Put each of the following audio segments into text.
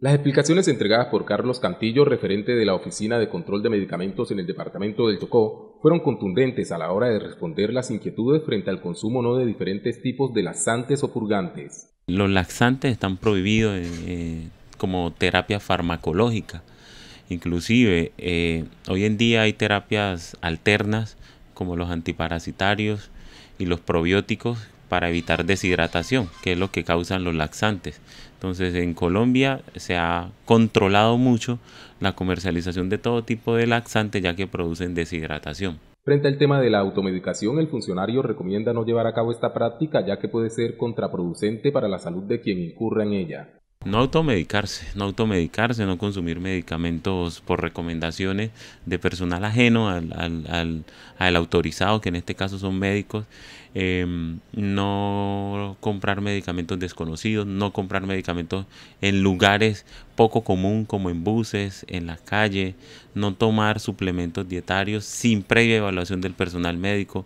Las explicaciones entregadas por Carlos Cantillo, referente de la Oficina de Control de Medicamentos en el Departamento del Chocó, fueron contundentes a la hora de responder las inquietudes frente al consumo no de diferentes tipos de laxantes o purgantes. Los laxantes están prohibidos eh, eh, como terapia farmacológica. Inclusive, eh, hoy en día hay terapias alternas como los antiparasitarios y los probióticos para evitar deshidratación, que es lo que causan los laxantes. Entonces en Colombia se ha controlado mucho la comercialización de todo tipo de laxantes ya que producen deshidratación. Frente al tema de la automedicación, el funcionario recomienda no llevar a cabo esta práctica ya que puede ser contraproducente para la salud de quien incurra en ella. No automedicarse, no automedicarse, no consumir medicamentos por recomendaciones de personal ajeno al, autorizado, que en este caso son médicos. Em, no comprar medicamentos desconocidos, no comprar medicamentos en lugares poco común como en buses, en la calle, no tomar suplementos dietarios sin previa evaluación del personal médico.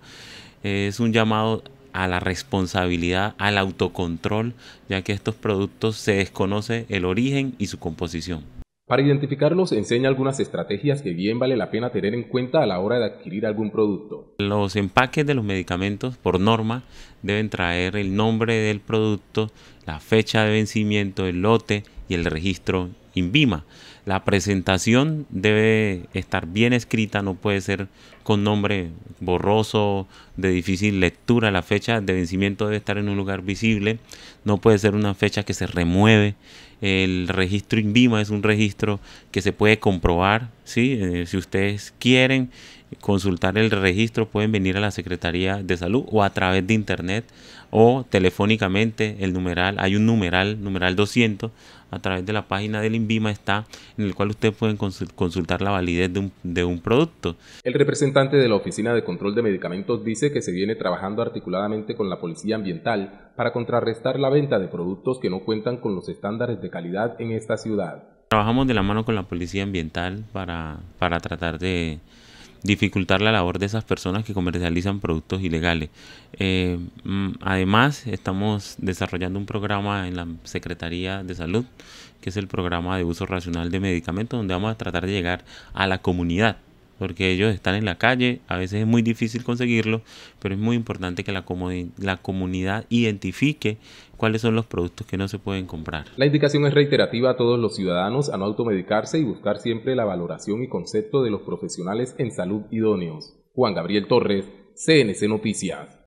es un llamado a la responsabilidad, al autocontrol, ya que estos productos se desconoce el origen y su composición. Para identificarlos enseña algunas estrategias que bien vale la pena tener en cuenta a la hora de adquirir algún producto. Los empaques de los medicamentos, por norma, deben traer el nombre del producto, la fecha de vencimiento, el lote y el registro INVIMA. La presentación debe estar bien escrita, no puede ser con nombre borroso, de difícil lectura. La fecha de vencimiento debe estar en un lugar visible, no puede ser una fecha que se remueve. El registro INVIMA es un registro que se puede comprobar, ¿sí? Eh, si ustedes quieren consultar el registro pueden venir a la Secretaría de Salud o a través de internet o telefónicamente el numeral, hay un numeral, numeral 200, a través de la página del INVIMA está, en el cual ustedes pueden consultar la validez de un, de un producto. El representante de la Oficina de Control de Medicamentos dice que se viene trabajando articuladamente con la Policía Ambiental para contrarrestar la venta de productos que no cuentan con los estándares de calidad en esta ciudad. Trabajamos de la mano con la Policía Ambiental para, para tratar de dificultar la labor de esas personas que comercializan productos ilegales. Eh, mm, además, estamos desarrollando un programa en la Secretaría de Salud, que es el programa de uso racional de medicamentos, donde vamos a tratar de llegar a la comunidad porque ellos están en la calle, a veces es muy difícil conseguirlo, pero es muy importante que la, la, comunidad identifique cuáles son los productos que no se pueden comprar. La indicación es reiterativa a todos los ciudadanos a no automedicarse y buscar siempre la valoración y concepto de los profesionales en salud idóneos. Juan Gabriel Torres, CNC Noticias.